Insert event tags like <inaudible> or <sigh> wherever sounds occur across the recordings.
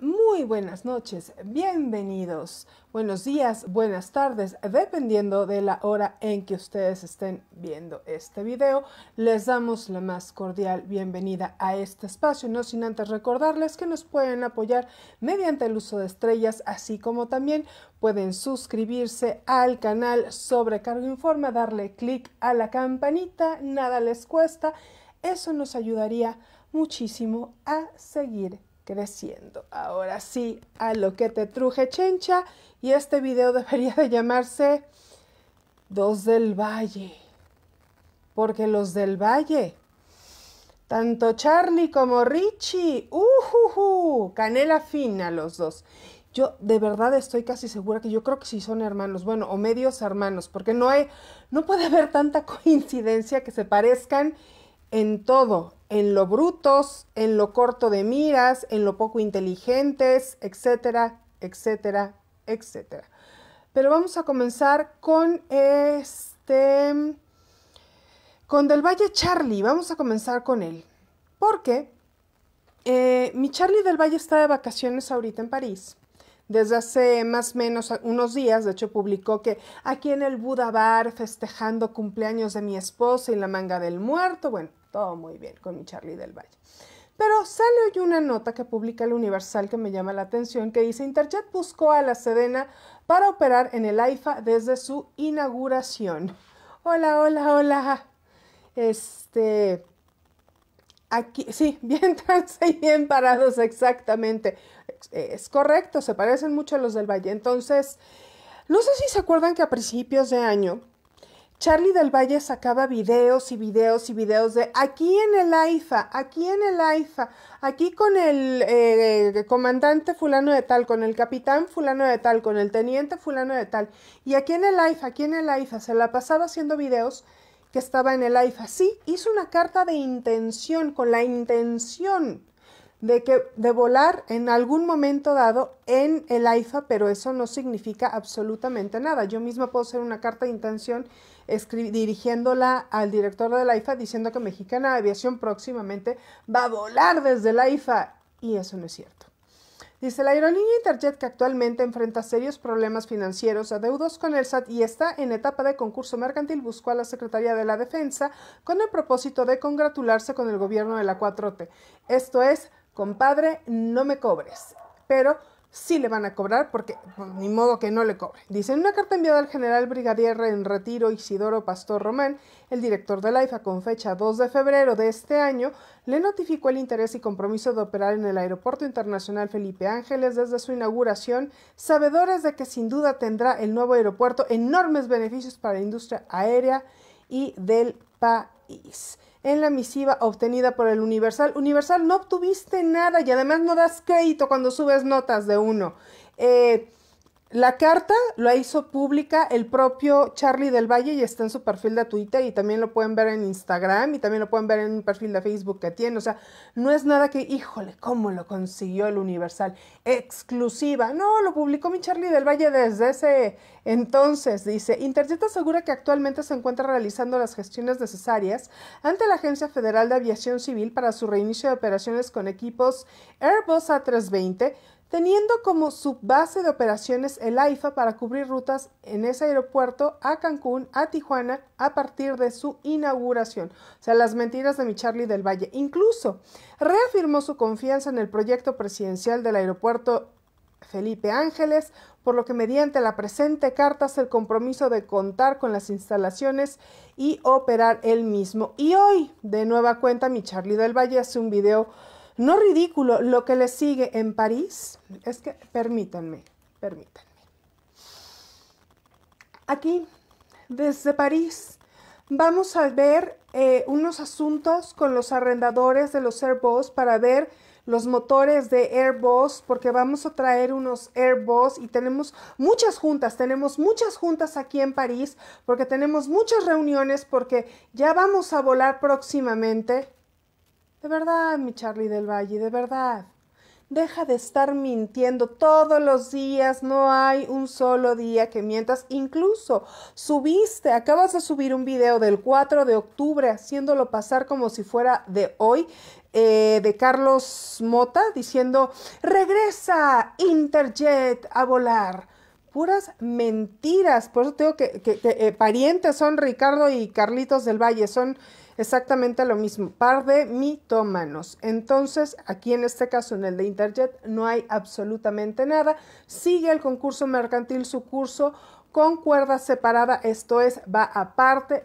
muy buenas noches, bienvenidos, buenos días, buenas tardes, dependiendo de la hora en que ustedes estén viendo este video, les damos la más cordial bienvenida a este espacio, no sin antes recordarles que nos pueden apoyar mediante el uso de estrellas, así como también pueden suscribirse al canal Sobrecargo Informa, darle clic a la campanita, nada les cuesta, eso nos ayudaría muchísimo a seguir creciendo. Ahora sí, a lo que te truje chencha. Y este video debería de llamarse Dos del Valle. Porque los del Valle, tanto Charlie como Richie, uh, canela fina los dos. Yo de verdad estoy casi segura que yo creo que sí son hermanos, bueno, o medios hermanos, porque no hay, no puede haber tanta coincidencia que se parezcan en todo, en lo brutos, en lo corto de miras, en lo poco inteligentes, etcétera, etcétera, etcétera. Pero vamos a comenzar con este, con Del Valle Charlie, vamos a comenzar con él, porque eh, mi Charlie Del Valle está de vacaciones ahorita en París desde hace más o menos unos días, de hecho publicó que aquí en el Buda festejando cumpleaños de mi esposa y la manga del muerto, bueno, todo muy bien con mi Charlie del Valle. Pero sale hoy una nota que publica el Universal que me llama la atención, que dice Interjet buscó a la Sedena para operar en el AIFA desde su inauguración. Hola, hola, hola. Este, Aquí, sí, <laughs> bien trance y bien parados, exactamente. Es correcto, se parecen mucho a los del Valle. Entonces, no sé si se acuerdan que a principios de año Charlie del Valle sacaba videos y videos y videos de aquí en el AIFA, aquí en el AIFA, aquí con el eh, comandante fulano de tal, con el capitán fulano de tal, con el teniente fulano de tal, y aquí en el AIFA, aquí en el AIFA, se la pasaba haciendo videos que estaba en el AIFA. Sí, hizo una carta de intención, con la intención de que de volar en algún momento dado en el AIFA, pero eso no significa absolutamente nada. Yo misma puedo hacer una carta de intención dirigiéndola al director de la IFA diciendo que Mexicana Aviación próximamente va a volar desde la IFA y eso no es cierto. Dice la aerolínea Interjet que actualmente enfrenta serios problemas financieros, adeudos con el SAT y está en etapa de concurso mercantil, buscó a la Secretaría de la Defensa con el propósito de congratularse con el gobierno de la 4T. Esto es, compadre, no me cobres. Pero sí le van a cobrar porque pues, ni modo que no le cobre. Dice, en una carta enviada al general brigadier en retiro Isidoro Pastor Román, el director de la IFA con fecha 2 de febrero de este año, le notificó el interés y compromiso de operar en el Aeropuerto Internacional Felipe Ángeles desde su inauguración, sabedores de que sin duda tendrá el nuevo aeropuerto enormes beneficios para la industria aérea y del país en la misiva obtenida por el Universal. Universal, no obtuviste nada y además no das crédito cuando subes notas de uno. Eh, la carta la hizo pública el propio Charlie del Valle y está en su perfil de Twitter y también lo pueden ver en Instagram y también lo pueden ver en un perfil de Facebook que tiene. O sea, no es nada que, híjole, ¿cómo lo consiguió el Universal? Exclusiva. No, lo publicó mi Charlie del Valle desde ese entonces. Dice, Interjet asegura que actualmente se encuentra realizando las gestiones necesarias ante la Agencia Federal de Aviación Civil para su reinicio de operaciones con equipos Airbus A320 teniendo como subbase de operaciones el AIFA para cubrir rutas en ese aeropuerto a Cancún, a Tijuana, a partir de su inauguración. O sea, las mentiras de mi Charlie del Valle. Incluso reafirmó su confianza en el proyecto presidencial del aeropuerto Felipe Ángeles, por lo que mediante la presente carta hace el compromiso de contar con las instalaciones y operar el mismo. Y hoy, de nueva cuenta, mi Charlie del Valle hace un video no ridículo, lo que le sigue en París, es que permítanme, permítanme. Aquí, desde París, vamos a ver eh, unos asuntos con los arrendadores de los Airbus para ver los motores de Airbus, porque vamos a traer unos Airbus y tenemos muchas juntas, tenemos muchas juntas aquí en París, porque tenemos muchas reuniones, porque ya vamos a volar próximamente. De verdad, mi Charlie del Valle, de verdad. Deja de estar mintiendo todos los días, no hay un solo día que mientas. Incluso subiste, acabas de subir un video del 4 de octubre haciéndolo pasar como si fuera de hoy, eh, de Carlos Mota, diciendo, regresa Interjet a volar. Puras mentiras, por eso tengo que, eh, parientes son Ricardo y Carlitos del Valle, son exactamente lo mismo, par de mitómanos. Entonces, aquí en este caso, en el de Interjet, no hay absolutamente nada. Sigue el concurso mercantil su curso con cuerda separada, esto es, va aparte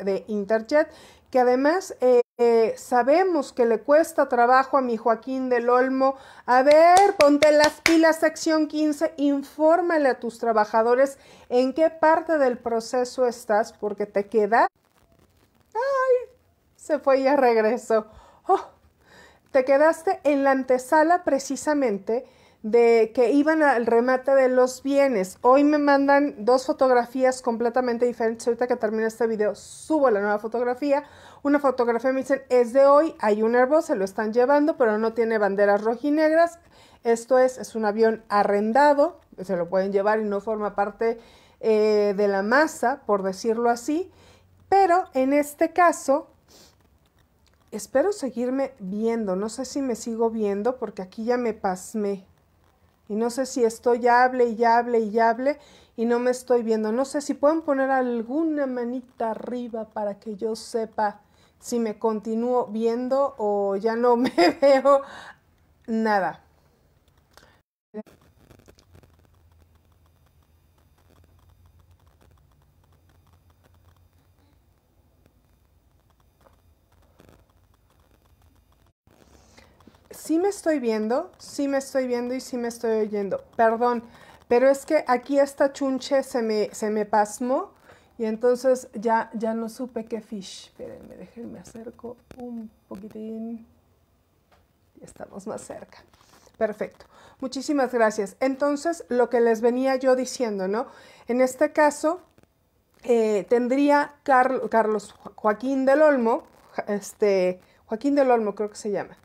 de Interjet que además eh, eh, sabemos que le cuesta trabajo a mi Joaquín del Olmo. A ver, ponte las pilas, sección 15, infórmale a tus trabajadores en qué parte del proceso estás, porque te queda... ¡Ay! Se fue y ya regresó. Oh, te quedaste en la antesala precisamente de que iban al remate de los bienes. Hoy me mandan dos fotografías completamente diferentes. Ahorita que termine este video, subo la nueva fotografía. Una fotografía me dicen, es de hoy, hay un Airbus, se lo están llevando, pero no tiene banderas rojinegras. Esto es, es un avión arrendado, se lo pueden llevar y no forma parte eh, de la masa, por decirlo así. Pero en este caso, espero seguirme viendo. No sé si me sigo viendo porque aquí ya me pasmé. Y no sé si estoy hable y hable y hable y no me estoy viendo. No sé si pueden poner alguna manita arriba para que yo sepa si me continúo viendo o ya no <laughs> me veo nada. sí me estoy viendo, sí me estoy viendo y sí me estoy oyendo. Perdón, pero es que aquí esta chunche se me, se me pasmó y entonces ya, ya no supe qué fish. Espérenme, déjenme acerco un poquitín. estamos más cerca. Perfecto. Muchísimas gracias. Entonces, lo que les venía yo diciendo, ¿no? En este caso, eh, tendría Carlos, Carlos Joaquín del Olmo, este, Joaquín del Olmo creo que se llama,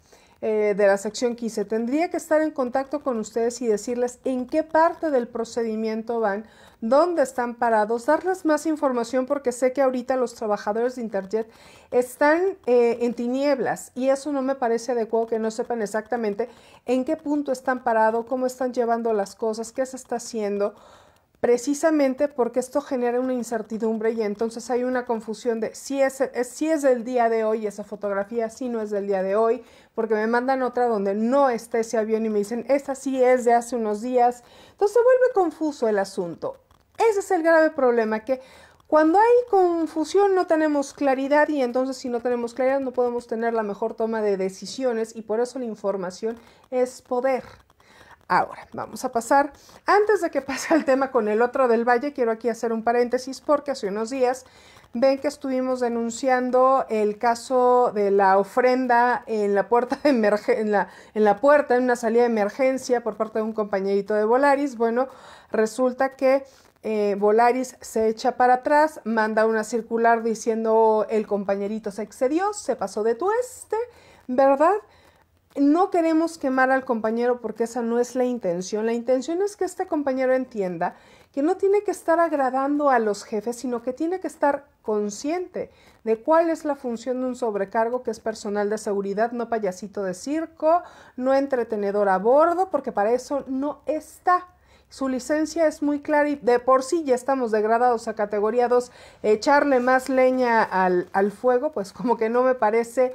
eh, de la sección 15. Tendría que estar en contacto con ustedes y decirles en qué parte del procedimiento van, dónde están parados, darles más información porque sé que ahorita los trabajadores de Interjet están eh, en tinieblas y eso no me parece adecuado que no sepan exactamente en qué punto están parados, cómo están llevando las cosas, qué se está haciendo precisamente porque esto genera una incertidumbre y entonces hay una confusión de si es, si es del día de hoy esa fotografía, si no es del día de hoy, porque me mandan otra donde no esté ese avión y me dicen, esta sí es de hace unos días. Entonces se vuelve confuso el asunto. Ese es el grave problema, que cuando hay confusión no tenemos claridad y entonces si no tenemos claridad no podemos tener la mejor toma de decisiones y por eso la información es poder. Ahora, vamos a pasar, antes de que pase el tema con el otro del valle, quiero aquí hacer un paréntesis porque hace unos días ven que estuvimos denunciando el caso de la ofrenda en la puerta de en la, puerta, en una salida de emergencia por parte de un compañerito de Volaris. Bueno, resulta que eh, Volaris se echa para atrás, manda una circular diciendo oh, el compañerito se excedió, se pasó de tueste, ¿verdad? no queremos quemar al compañero porque esa no es la intención. La intención es que este compañero entienda que no tiene que estar agradando a los jefes, sino que tiene que estar consciente de cuál es la función de un sobrecargo que es personal de seguridad, no payasito de circo, no entretenedor a bordo, porque para eso no está. Su licencia es muy clara y de por sí ya estamos degradados a categoría 2. Echarle más leña al, al fuego, pues como que no me parece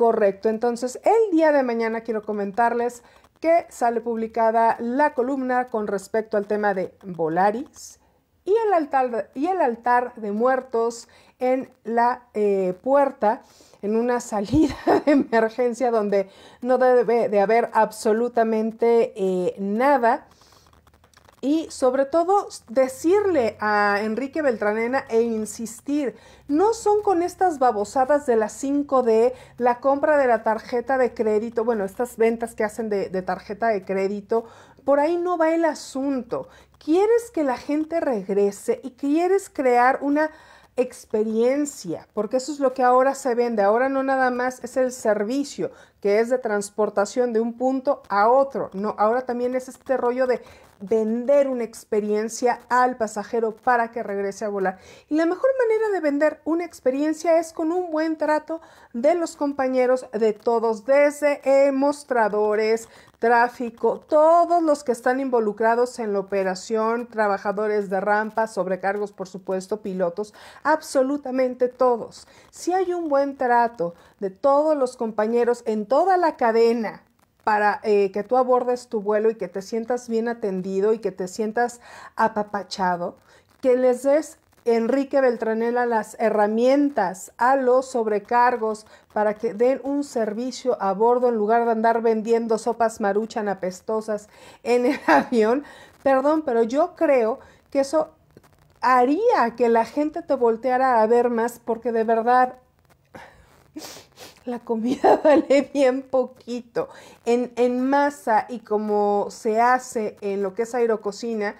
correcto. Entonces, el día de mañana quiero comentarles que sale publicada la columna con respecto al tema de Volaris y el altar, de muertos en la eh, puerta, en una <laughs> salida de emergencia donde no debe de haber absolutamente eh, nada. Y sobre todo decirle a Enrique Beltranena e insistir, no son con estas babosadas de las 5D, la compra de la tarjeta de crédito, bueno, estas ventas que hacen de, de tarjeta de crédito, por ahí no va el asunto. Quieres que la gente regrese y quieres crear una experiencia, porque eso es lo que ahora se vende. Ahora no nada más es el servicio, que es de transportación de un punto a otro. No, ahora también es este rollo de vender una experiencia al pasajero para que regrese a volar. Y la mejor manera de vender una experiencia es con un buen trato de los compañeros de todos, desde eh, mostradores, tráfico, todos los que están involucrados en la operación, trabajadores de rampa, sobrecargos, por supuesto, pilotos, absolutamente todos. Si hay un buen trato de todos los compañeros en toda la cadena, para eh, que tú abordes tu vuelo y que te sientas bien atendido y que te sientas apapachado, que les des Enrique Beltranela las herramientas a los sobrecargos para que den un servicio a bordo en lugar de andar vendiendo sopas maruchan apestosas en el <laughs> avión. Perdón, pero yo creo que eso haría que la gente te volteara a ver más porque de verdad la comida <laughs> vale bien poquito. En, masa y como se hace en lo que es aerococina,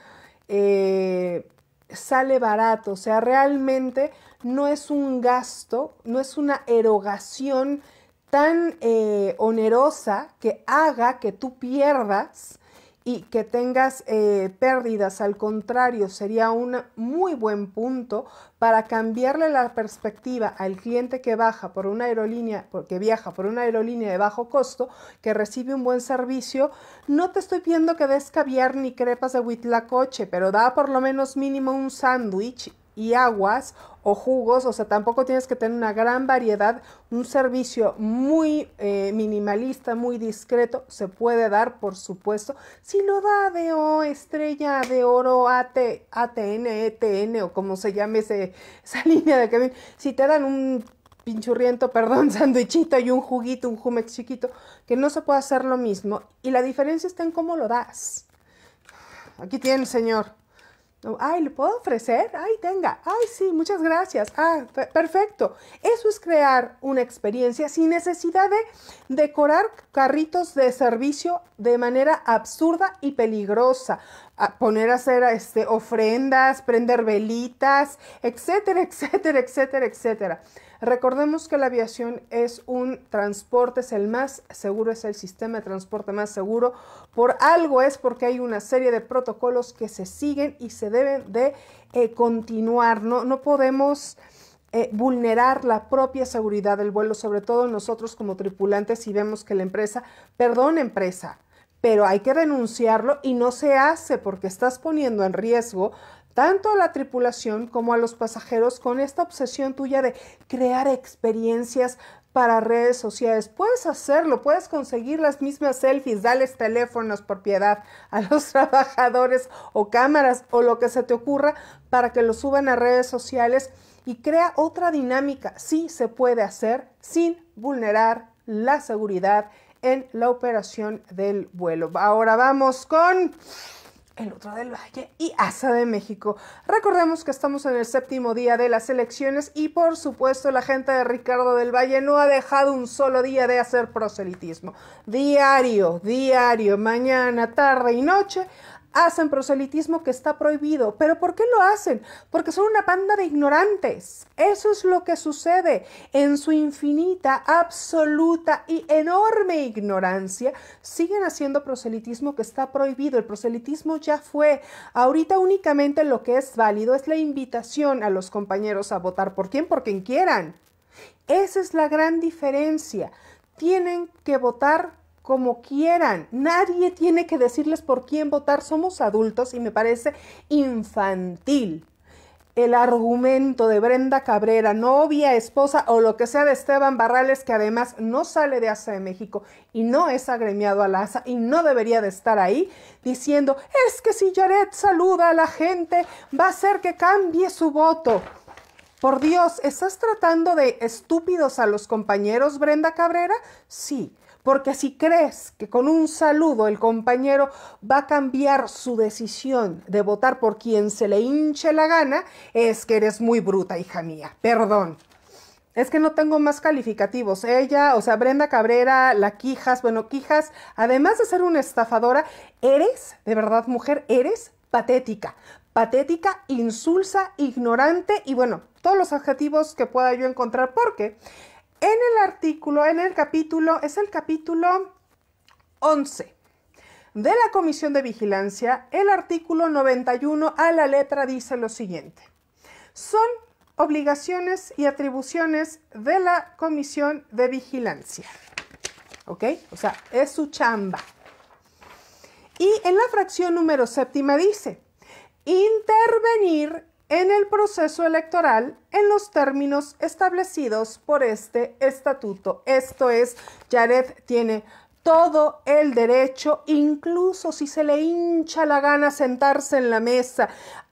eh, sale barato. O sea, realmente no es un gasto, no es una erogación tan eh, onerosa que haga que tú pierdas y que tengas eh, pérdidas, al contrario, sería un muy buen punto para cambiarle la perspectiva al cliente que baja por una aerolínea, porque viaja por una aerolínea de bajo costo, que recibe un buen servicio. No te estoy pidiendo que des caviar ni crepas de coche, pero da por lo menos mínimo un sándwich y aguas o jugos, o sea, tampoco tienes que tener una gran variedad, un servicio muy eh, minimalista, muy discreto, se puede dar, por supuesto, si lo da de o estrella de oro, AT, ATN, ETN, o como se llame esa <laughs> línea de camino, si te dan un pinchurriento, perdón, <laughs> sandwichito y un juguito, un jumex chiquito, que no se puede hacer lo mismo, y la diferencia está en cómo lo das. Aquí tiene, señor Ay, ¿le puedo ofrecer? Ay, tenga. Ay, sí, muchas gracias. Ah, perfecto. Eso es crear una experiencia sin necesidad de decorar carritos de servicio de manera absurda y peligrosa. Ah, poner a hacer este, ofrendas, prender velitas, etcétera, <laughs> etcétera, etcétera, etcétera. Recordemos que la aviación es un transporte, es el más seguro, es el sistema de transporte más seguro. Por algo es porque hay una serie de protocolos que se siguen y se deben de eh, continuar. No, no podemos... Eh, vulnerar la propia seguridad del vuelo, sobre todo nosotros como tripulantes, si vemos que la empresa, perdón empresa, pero hay que renunciarlo y no se hace porque estás poniendo en riesgo tanto a la tripulación como a los pasajeros con esta obsesión tuya de crear experiencias para redes sociales. Puedes hacerlo, puedes conseguir las mismas selfies, dales teléfonos por piedad a los <laughs> trabajadores o cámaras o lo que se te ocurra para que lo suban a redes sociales y crea otra dinámica. Sí se puede hacer sin vulnerar la seguridad en la operación del vuelo. Ahora vamos con el otro del Valle y Asa de México. Recordemos que estamos en el séptimo día de las elecciones y por supuesto la gente de Ricardo del Valle no ha dejado un solo día de hacer proselitismo. Diario, diario, mañana, tarde y noche hacen proselitismo que está prohibido. ¿Pero por qué lo hacen? Porque son una panda de ignorantes. Eso es lo que sucede. En su infinita, absoluta y enorme ignorancia, siguen haciendo proselitismo que está prohibido. El proselitismo ya fue. Ahorita únicamente lo que es válido es la invitación a los compañeros a votar por quien, por quien quieran. Esa es la gran diferencia. Tienen que votar como quieran. Nadie tiene que decirles por quién votar. Somos adultos y me parece infantil el argumento de Brenda Cabrera, novia, esposa o lo que sea de Esteban Barrales, que además no sale de ASA de México y no es agremiado a la ASA e y no debería de estar ahí, diciendo, es que si Jared saluda a la gente, va a hacer que cambie su voto. Por Dios, ¿estás tratando de estúpidos a los compañeros, Brenda Cabrera? Sí, porque si crees que con un saludo el compañero va a cambiar su decisión de votar por quien se le hinche la gana, es que eres muy bruta, hija mía. Perdón. Es que no tengo más calificativos. Ella, o sea, Brenda Cabrera, la Quijas, bueno, Quijas, además de ser una estafadora, eres, de verdad, mujer, eres patética. Patética, insulsa, ignorante y bueno, todos los adjetivos que pueda yo encontrar, porque en el artículo, en el capítulo, es el capítulo 11 de la Comisión de Vigilancia, el artículo 91 a la letra dice lo siguiente. Son obligaciones y atribuciones de la Comisión de Vigilancia. ¿Ok? O sea, es su chamba. Y en la fracción número séptima dice, intervenir en el proceso electoral en los términos establecidos por este estatuto. Esto es, Jared tiene todo el derecho, incluso si se le hincha la gana sentarse en la mesa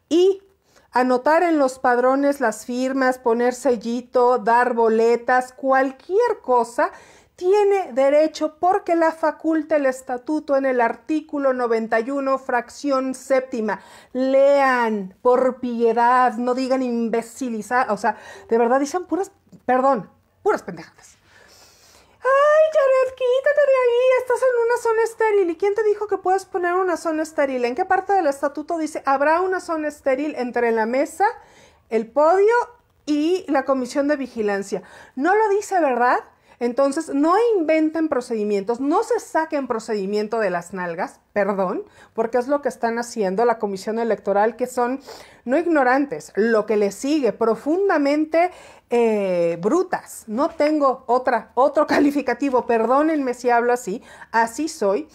y anotar en los padrones las firmas, poner sellito, dar boletas, cualquier cosa tiene derecho porque la faculta el estatuto en el artículo 91, fracción séptima. Lean por piedad, no digan imbecilizar, o sea, de verdad dicen puras, perdón, puras pendejadas. Ay, Jared, quítate de ahí, estás en una zona estéril. ¿Y quién te dijo que puedes poner una zona estéril? ¿En qué parte del estatuto dice habrá una zona estéril entre la mesa, el podio y la comisión de vigilancia? No lo dice, ¿verdad? Entonces, no inventen procedimientos, no se saquen procedimiento de las nalgas, perdón, porque es lo que están haciendo la Comisión Electoral, que son no ignorantes, lo que les sigue, profundamente eh, brutas. No tengo otra, otro <laughs> calificativo, perdónenme si hablo así, así soy,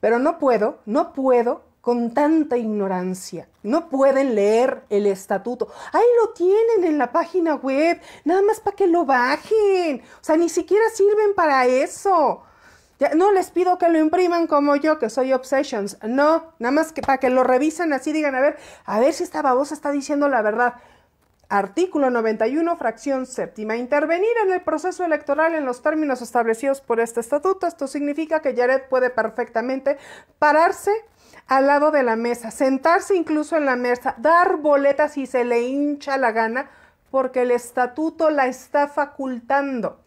pero no puedo, no puedo con tanta ignorancia. No pueden leer el estatuto. Ahí lo tienen en la página web, nada más para que lo bajen. O sea, ni siquiera sirven para eso. no les pido que lo impriman como yo, que soy Obsessions. No, nada más que para que lo revisen así, digan, a ver, a ver si esta babosa está diciendo la verdad. Artículo 91, fracción séptima. Intervenir en el proceso electoral en los términos establecidos por este estatuto. Esto significa que Jared puede perfectamente pararse al lado de la mesa, sentarse incluso en la mesa, dar boletas si se le hincha la gana, porque el estatuto la está facultando.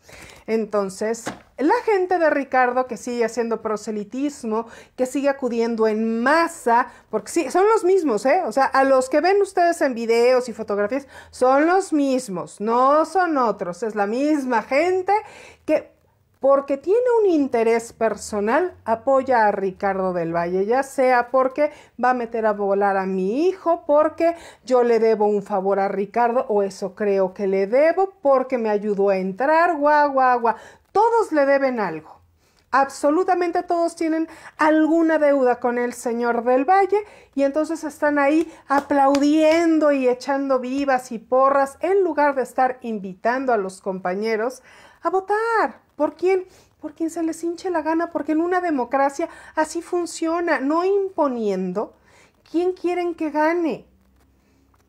Entonces, la gente de Ricardo que sigue haciendo proselitismo, que sigue acudiendo en masa, porque sí, son los mismos, ¿eh? O sea, a los que ven ustedes en videos y fotografías, son los mismos, no son otros, es la misma gente que porque tiene un interés personal, apoya a Ricardo del Valle, ya sea porque va a meter a volar a mi hijo, porque yo le debo un favor a Ricardo, o eso creo que le debo, porque me ayudó a entrar, guau, guau, guau. Todos le deben algo. Absolutamente todos tienen alguna deuda con el señor del Valle y entonces están ahí aplaudiendo y echando vivas y porras en lugar de estar invitando a los compañeros a votar. ¿Por quién? Por quien se les hinche la gana, porque en una democracia así funciona, no imponiendo quién quieren que gane.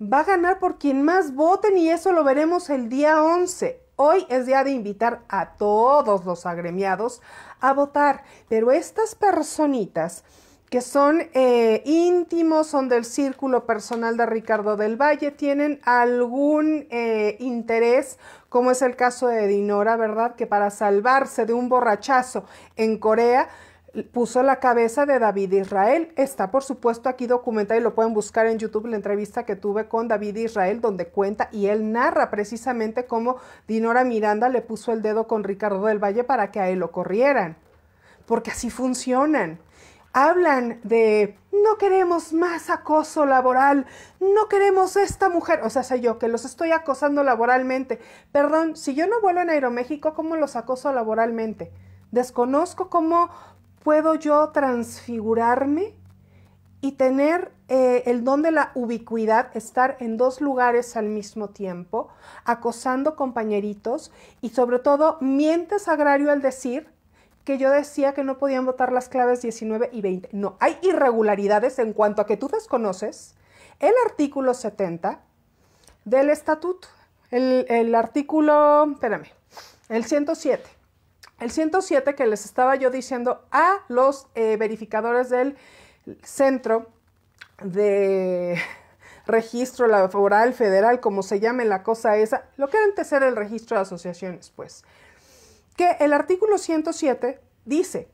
Va a ganar por quien más voten y eso lo veremos el día 11. Hoy es día de invitar a todos los agremiados a votar, pero estas personitas que son eh, íntimos, son del círculo personal de Ricardo del Valle, tienen algún eh, interés como es el caso de Dinora, ¿verdad? Que para salvarse de un borrachazo en Corea puso la cabeza de David Israel. Está, por supuesto, aquí documentada y lo pueden buscar en YouTube la entrevista que tuve con David Israel, donde cuenta y él narra precisamente cómo Dinora Miranda le puso el dedo con Ricardo del Valle para que a él lo corrieran. Porque así funcionan hablan de no queremos más acoso laboral, no queremos esta mujer, o sea, sé yo que los estoy acosando laboralmente. Perdón, si yo no vuelo en Aeroméxico, ¿cómo los acoso laboralmente? Desconozco cómo puedo yo transfigurarme y tener eh, el don de la ubicuidad, estar en dos lugares al mismo tiempo, acosando compañeritos y sobre todo mientes agrario al decir que yo decía que no podían votar las claves 19 y 20. No, hay irregularidades en cuanto a que tú desconoces el artículo 70 del estatuto. El, artículo, espérame, el 107. El 107 que les estaba yo diciendo a los eh, verificadores del centro de registro laboral federal, como se llame la cosa esa, lo que antes era el registro de asociaciones, pues que el artículo 107 dice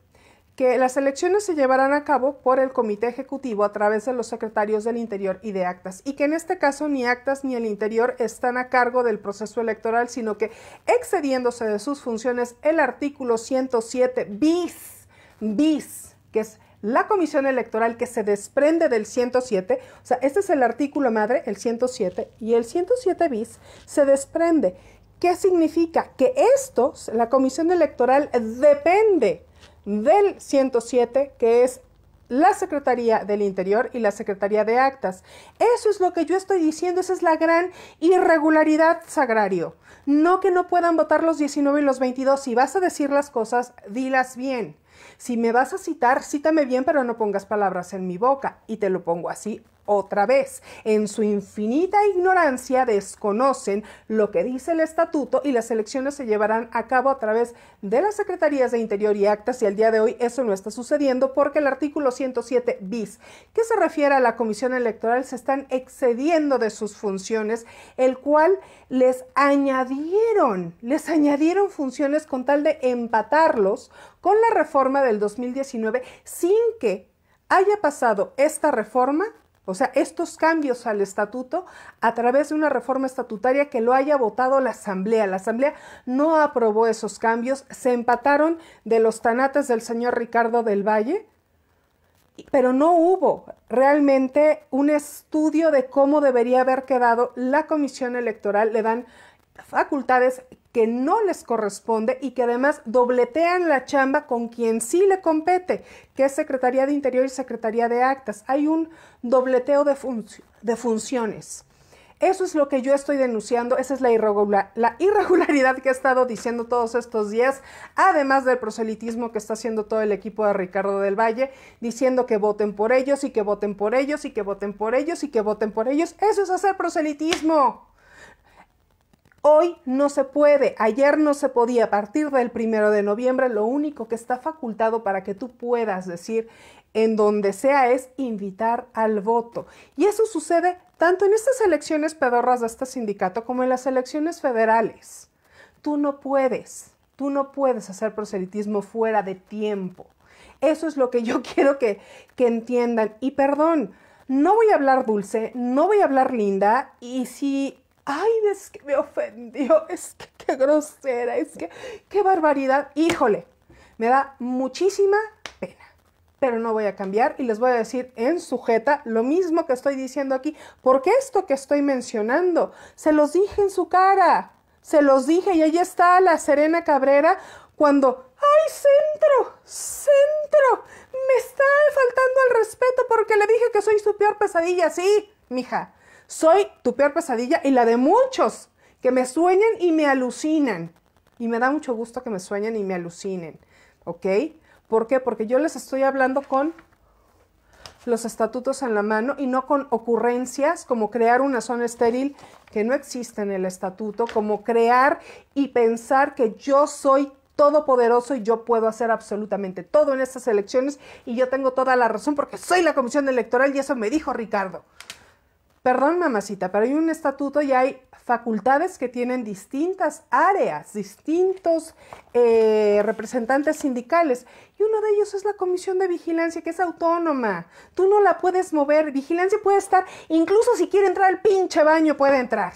que las elecciones se llevarán a cabo por el comité ejecutivo a través de los secretarios del interior y de actas, y que en este caso ni actas ni el interior están a cargo del proceso electoral, sino que excediéndose de sus funciones el artículo 107 bis, bis, que es la comisión electoral que se desprende del 107, o sea, este es el artículo madre, el 107, y el 107 bis se desprende ¿Qué significa? Que esto, la comisión electoral, depende del 107, que es la Secretaría del Interior y la Secretaría de Actas. Eso es lo que yo estoy diciendo, esa es la gran irregularidad sagrario. No que no puedan votar los 19 y los 22, si vas a decir las cosas, dilas bien. Si me vas a citar, cítame bien, pero no pongas palabras en mi boca. Y te lo pongo así otra vez. En su infinita ignorancia desconocen lo que dice el estatuto y las elecciones se llevarán a cabo a través de las Secretarías de Interior y Actas y al día de hoy eso no está sucediendo porque el artículo 107 bis que se refiere a la Comisión Electoral se están excediendo de sus funciones, el cual les añadieron, les añadieron funciones con tal de empatarlos con la reforma del 2019 sin que haya pasado esta reforma o sea, estos cambios al estatuto a través de una reforma estatutaria que lo haya votado la Asamblea. La Asamblea no aprobó esos cambios, se empataron de los tanates del señor Ricardo del Valle, pero no hubo realmente un estudio de cómo debería haber quedado la Comisión Electoral. Le dan facultades que no les corresponde y que además dobletean la chamba con quien sí le compete, que es Secretaría de Interior y Secretaría de Actas. Hay un dobleteo de, de funciones. Eso es lo que yo estoy denunciando, esa es la, la, irregularidad que he estado diciendo todos estos días, además del proselitismo que está haciendo todo el equipo de Ricardo del Valle, diciendo que voten por ellos y que voten por ellos y que voten por ellos y que voten por ellos. Eso es hacer proselitismo. Hoy no se puede, ayer no se podía, a partir del primero de noviembre lo único que está facultado para que tú puedas decir en donde sea es invitar al voto. Y eso sucede tanto en estas elecciones pedorras de este sindicato como en las elecciones federales. Tú no puedes, tú no puedes hacer proselitismo fuera de tiempo. Eso es lo que yo <laughs> quiero que, que entiendan. Y perdón, no voy a hablar dulce, no voy a hablar linda, y si ay, es que me ofendió, <laughs> es que qué grosera, es que qué barbaridad, híjole, me da muchísima pena. Pero no voy a cambiar y les voy a decir en sujeta lo mismo que estoy diciendo aquí, porque esto que estoy mencionando, se los dije en su cara, se los dije y ahí está la Serena Cabrera cuando, ay, centro, centro, me está faltando el respeto porque le dije que soy su peor pesadilla, sí, mija soy tu peor pesadilla y la de muchos que me sueñan y me alucinan. Y me da mucho gusto que me sueñen y me alucinen. ¿Ok? ¿Por qué? Porque yo les estoy hablando con los estatutos en la mano y no con ocurrencias como crear una zona estéril que no existe en el estatuto, como crear y pensar que yo soy todopoderoso y yo puedo hacer absolutamente todo en estas elecciones y yo tengo toda la razón porque soy la comisión electoral y eso me dijo Ricardo. Perdón, mamacita, pero hay un estatuto y hay facultades que tienen distintas áreas, distintos eh, representantes sindicales. Y uno de ellos es la Comisión de Vigilancia, que es autónoma. Tú no la puedes mover. Vigilancia puede estar, incluso si quiere entrar al pinche baño, puede entrar.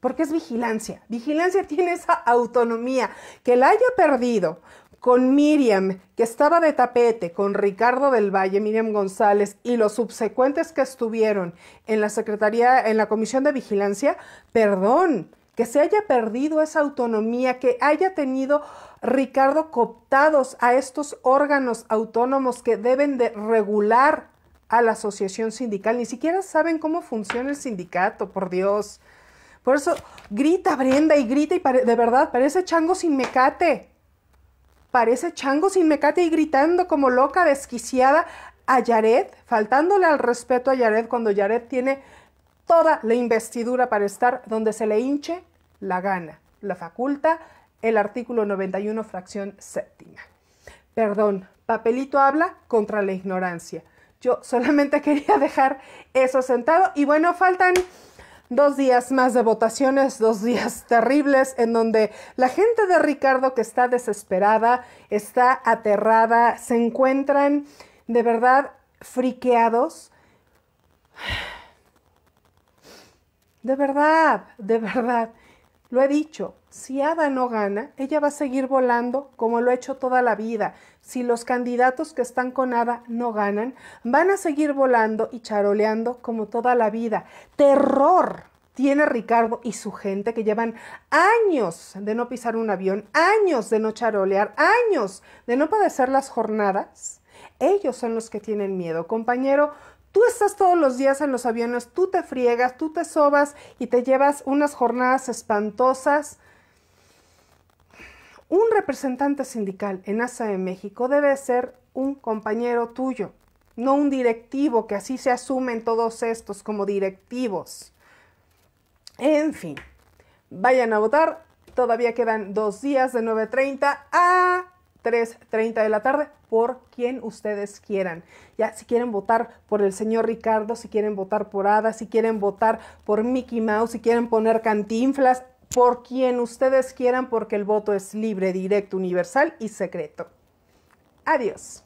Porque es vigilancia. Vigilancia <laughs> tiene esa autonomía. Que la haya perdido con Miriam, que estaba de tapete, con Ricardo del Valle, Miriam González y los subsecuentes que estuvieron en la Secretaría, en la Comisión de Vigilancia, perdón, que se haya perdido esa autonomía, que haya tenido Ricardo cooptados a estos órganos autónomos que deben de regular a la asociación sindical, ni siquiera saben cómo funciona el sindicato, por Dios. Por eso grita Brenda y grita y de verdad parece chango sin mecate parece chango sin mecate y gritando como loca, desquiciada a Yared, faltándole al respeto a Yared cuando Yared tiene toda la investidura para estar donde se le hinche la gana. La faculta, el artículo 91, fracción séptima. Perdón, papelito habla contra la ignorancia. Yo solamente <laughs> quería dejar eso sentado y bueno, faltan dos días más de votaciones, dos días terribles en donde la gente de Ricardo que está desesperada, está aterrada, se encuentran de verdad friqueados. <sighs> De verdad, de verdad. Lo he dicho, si Ada no gana, ella va a seguir volando como lo ha hecho toda la vida si los candidatos que están con nada no ganan, van a seguir volando y charoleando como toda la vida. Terror tiene Ricardo y su gente que llevan años de no pisar un avión, años de no charolear, años de no padecer las jornadas. Ellos son los que tienen miedo. Compañero, tú estás todos los días en los aviones, tú te friegas, tú te sobas y te llevas unas jornadas espantosas un representante sindical en ASA de México debe ser un compañero tuyo, no un directivo, que así se asumen todos estos como directivos. En fin, vayan a votar. Todavía quedan dos días de 9.30 a 3.30 de la tarde por quien ustedes quieran. Ya, si quieren votar por el señor Ricardo, si quieren votar por Ada, si quieren votar por Mickey Mouse, si quieren poner cantinflas, por quien ustedes quieran porque el voto es libre, directo, universal y secreto. Adiós.